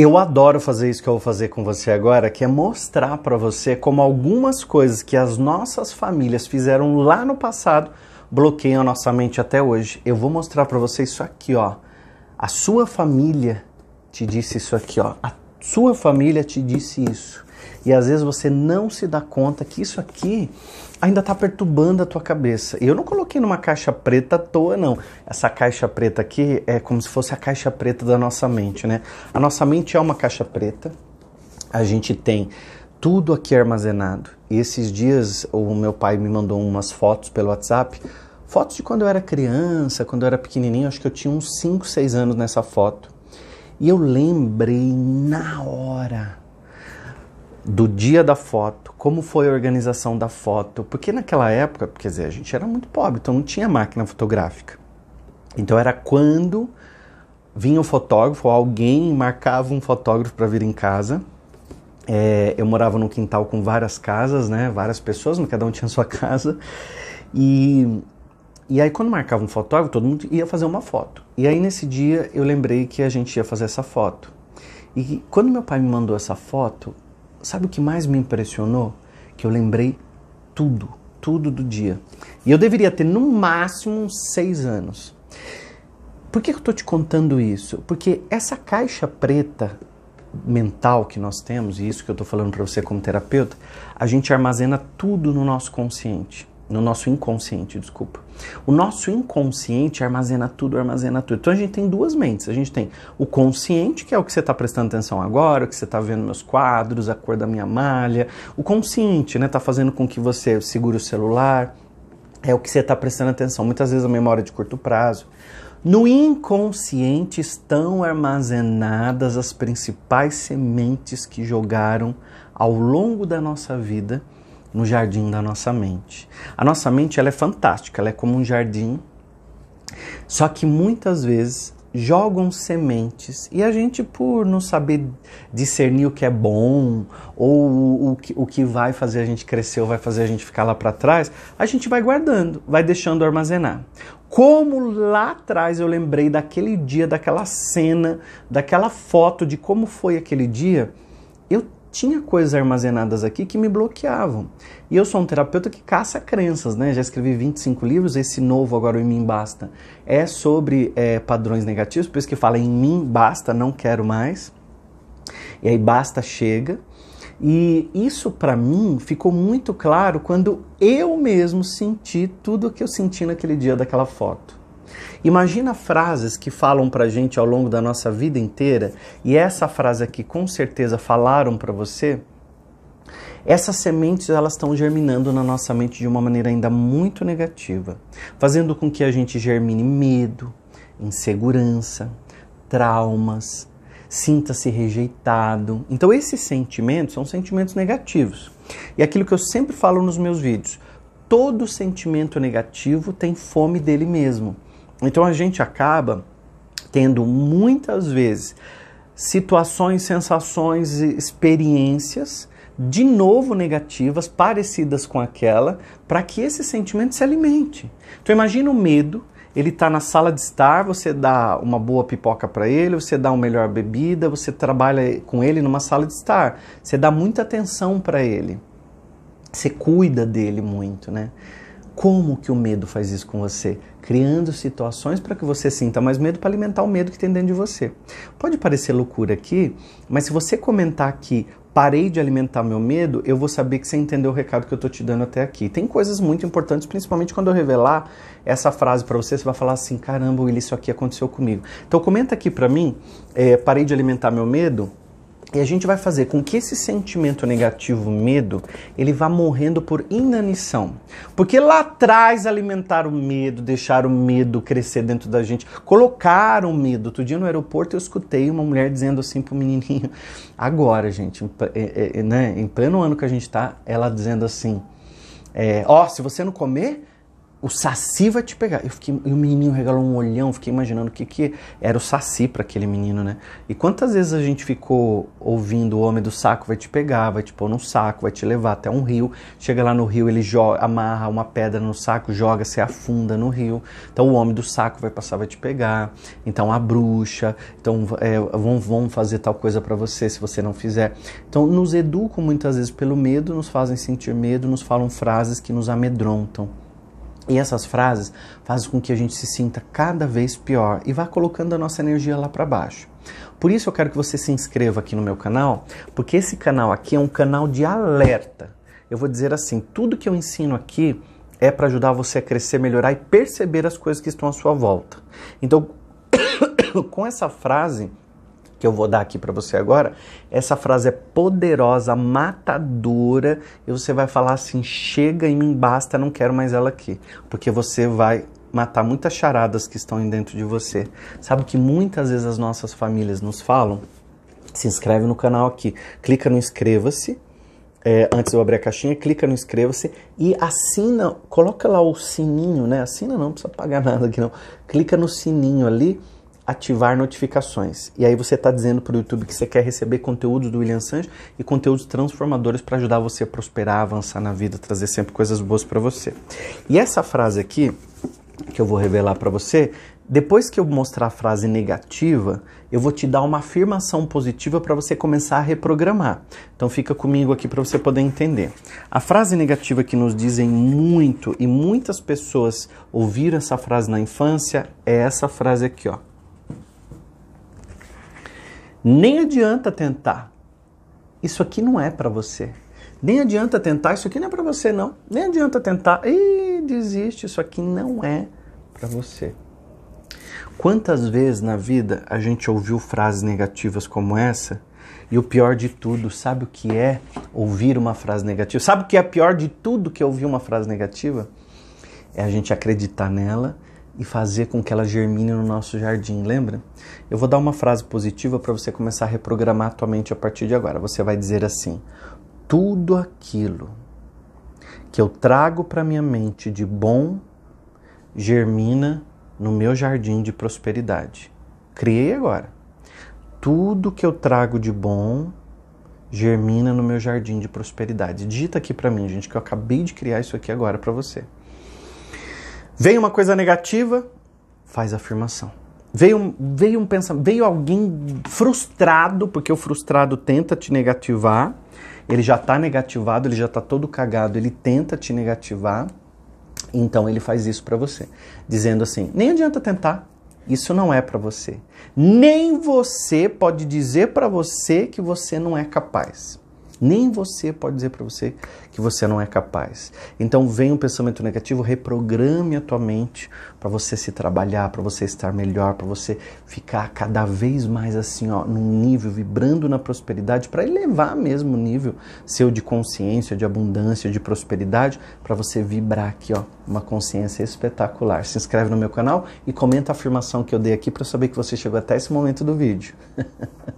Eu adoro fazer isso que eu vou fazer com você agora, que é mostrar para você como algumas coisas que as nossas famílias fizeram lá no passado bloqueiam a nossa mente até hoje. Eu vou mostrar para você isso aqui, ó. A sua família te disse isso aqui, ó. A sua família te disse isso. E às vezes você não se dá conta que isso aqui ainda está perturbando a tua cabeça. Eu não coloquei numa caixa preta à toa, não. Essa caixa preta aqui é como se fosse a caixa preta da nossa mente, né? A nossa mente é uma caixa preta. A gente tem tudo aqui armazenado. E esses dias o meu pai me mandou umas fotos pelo WhatsApp. Fotos de quando eu era criança, quando eu era pequenininho, acho que eu tinha uns 5, 6 anos nessa foto. E eu lembrei na hora do dia da foto, como foi a organização da foto, porque naquela época, quer dizer, a gente era muito pobre, então não tinha máquina fotográfica. Então era quando vinha o fotógrafo, fotógrafo, alguém marcava um fotógrafo para vir em casa. É, eu morava num quintal com várias casas, né? Várias pessoas, mas cada um tinha sua casa. E e aí, quando marcava um fotógrafo, todo mundo ia fazer uma foto. E aí, nesse dia, eu lembrei que a gente ia fazer essa foto. E quando meu pai me mandou essa foto, sabe o que mais me impressionou? Que eu lembrei tudo, tudo do dia. E eu deveria ter no máximo uns seis anos. Por que eu estou te contando isso? Porque essa caixa preta mental que nós temos, e isso que eu estou falando para você como terapeuta, a gente armazena tudo no nosso consciente no nosso inconsciente, desculpa. O nosso inconsciente armazena tudo, armazena tudo. Então a gente tem duas mentes. A gente tem o consciente, que é o que você está prestando atenção agora, o que você está vendo meus quadros, a cor da minha malha. O consciente, né, está fazendo com que você segure o celular. É o que você está prestando atenção. Muitas vezes a memória é de curto prazo. No inconsciente estão armazenadas as principais sementes que jogaram ao longo da nossa vida no jardim da nossa mente. A nossa mente ela é fantástica, ela é como um jardim. Só que muitas vezes jogam sementes e a gente por não saber discernir o que é bom ou o, o, que, o que vai fazer a gente crescer ou vai fazer a gente ficar lá para trás, a gente vai guardando, vai deixando armazenar. Como lá atrás eu lembrei daquele dia, daquela cena, daquela foto de como foi aquele dia, eu tinha coisas armazenadas aqui que me bloqueavam. E eu sou um terapeuta que caça crenças, né? Já escrevi 25 livros, esse novo agora, o Em Mim Basta, é sobre é, padrões negativos, por isso que fala em mim basta, não quero mais. E aí basta, chega. E isso para mim ficou muito claro quando eu mesmo senti tudo o que eu senti naquele dia daquela foto. Imagina frases que falam para gente ao longo da nossa vida inteira e é essa frase aqui com certeza falaram para você. Essas sementes elas estão germinando na nossa mente de uma maneira ainda muito negativa, fazendo com que a gente germine medo, insegurança, traumas, sinta-se rejeitado. Então esses sentimentos são sentimentos negativos. E aquilo que eu sempre falo nos meus vídeos, todo sentimento negativo tem fome dele mesmo. Então a gente acaba tendo muitas vezes situações, sensações, experiências de novo negativas, parecidas com aquela, para que esse sentimento se alimente. Então imagina o medo, ele está na sala de estar, você dá uma boa pipoca para ele, você dá uma melhor bebida, você trabalha com ele numa sala de estar, você dá muita atenção para ele, você cuida dele muito, né? Como que o medo faz isso com você? Criando situações para que você sinta mais medo para alimentar o medo que tem dentro de você. Pode parecer loucura aqui, mas se você comentar aqui parei de alimentar meu medo, eu vou saber que você entendeu o recado que eu estou te dando até aqui. Tem coisas muito importantes, principalmente quando eu revelar essa frase para você, você vai falar assim, caramba, Will, isso aqui aconteceu comigo. Então comenta aqui para mim, é, parei de alimentar meu medo, e a gente vai fazer com que esse sentimento negativo, medo, ele vá morrendo por inanição. Porque lá atrás alimentar o medo, deixar o medo crescer dentro da gente, colocar o medo. Outro dia no aeroporto eu escutei uma mulher dizendo assim pro menininho, agora, gente, em, é, é, é, né, em pleno ano que a gente tá, ela dizendo assim, é, ó, é, oh, se você não comer, o Saci vai te pegar. Eu fiquei, e o menino regalou um olhão, fiquei imaginando o que, que era o Saci para aquele menino, né? E quantas vezes a gente ficou ouvindo o homem do saco vai te pegar, vai te pôr num saco, vai te levar até um rio. Chega lá no rio, ele joga, amarra uma pedra no saco, joga, se afunda no rio. Então o homem do saco vai passar, vai te pegar. Então a bruxa, então é, vão, vão fazer tal coisa para você se você não fizer. Então nos educam muitas vezes pelo medo, nos fazem sentir medo, nos falam frases que nos amedrontam. E essas frases fazem com que a gente se sinta cada vez pior e vá colocando a nossa energia lá para baixo. Por isso eu quero que você se inscreva aqui no meu canal, porque esse canal aqui é um canal de alerta. Eu vou dizer assim, tudo que eu ensino aqui é para ajudar você a crescer, melhorar e perceber as coisas que estão à sua volta. Então, com essa frase, que eu vou dar aqui para você agora, essa frase é poderosa, matadora, e você vai falar assim: chega em mim, basta, não quero mais ela aqui. Porque você vai matar muitas charadas que estão dentro de você. Sabe que muitas vezes as nossas famílias nos falam? Se inscreve no canal aqui, clica no inscreva-se. É, antes de eu abrir a caixinha, clica no inscreva-se e assina, coloca lá o sininho, né? Assina não, não precisa pagar nada aqui não. Clica no sininho ali ativar notificações. E aí você está dizendo para o YouTube que você quer receber conteúdos do William Sancho e conteúdos transformadores para ajudar você a prosperar, avançar na vida, trazer sempre coisas boas para você. E essa frase aqui, que eu vou revelar para você, depois que eu mostrar a frase negativa, eu vou te dar uma afirmação positiva para você começar a reprogramar. Então fica comigo aqui para você poder entender. A frase negativa que nos dizem muito e muitas pessoas ouviram essa frase na infância é essa frase aqui, ó. Nem adianta tentar. Isso aqui não é para você. Nem adianta tentar, isso aqui não é para você não. Nem adianta tentar. E desiste, isso aqui não é para você. Quantas vezes na vida a gente ouviu frases negativas como essa? E o pior de tudo, sabe o que é ouvir uma frase negativa? Sabe o que é pior de tudo que ouvir uma frase negativa? É a gente acreditar nela e fazer com que ela germine no nosso jardim, lembra? Eu vou dar uma frase positiva para você começar a reprogramar a tua mente a partir de agora. Você vai dizer assim: tudo aquilo que eu trago para minha mente de bom germina no meu jardim de prosperidade. Criei agora. Tudo que eu trago de bom germina no meu jardim de prosperidade. Dita aqui para mim, gente, que eu acabei de criar isso aqui agora para você. Veio uma coisa negativa, faz afirmação. Veio, veio um pensamento, veio alguém frustrado, porque o frustrado tenta te negativar, ele já está negativado, ele já está todo cagado, ele tenta te negativar, então ele faz isso para você, dizendo assim: nem adianta tentar, isso não é para você. Nem você pode dizer para você que você não é capaz. Nem você pode dizer para você que você não é capaz. Então vem um pensamento negativo, reprograme a tua mente para você se trabalhar, para você estar melhor, para você ficar cada vez mais assim, ó, num nível vibrando na prosperidade, para elevar mesmo o nível seu de consciência, de abundância, de prosperidade, para você vibrar aqui, ó, uma consciência espetacular. Se inscreve no meu canal e comenta a afirmação que eu dei aqui para saber que você chegou até esse momento do vídeo.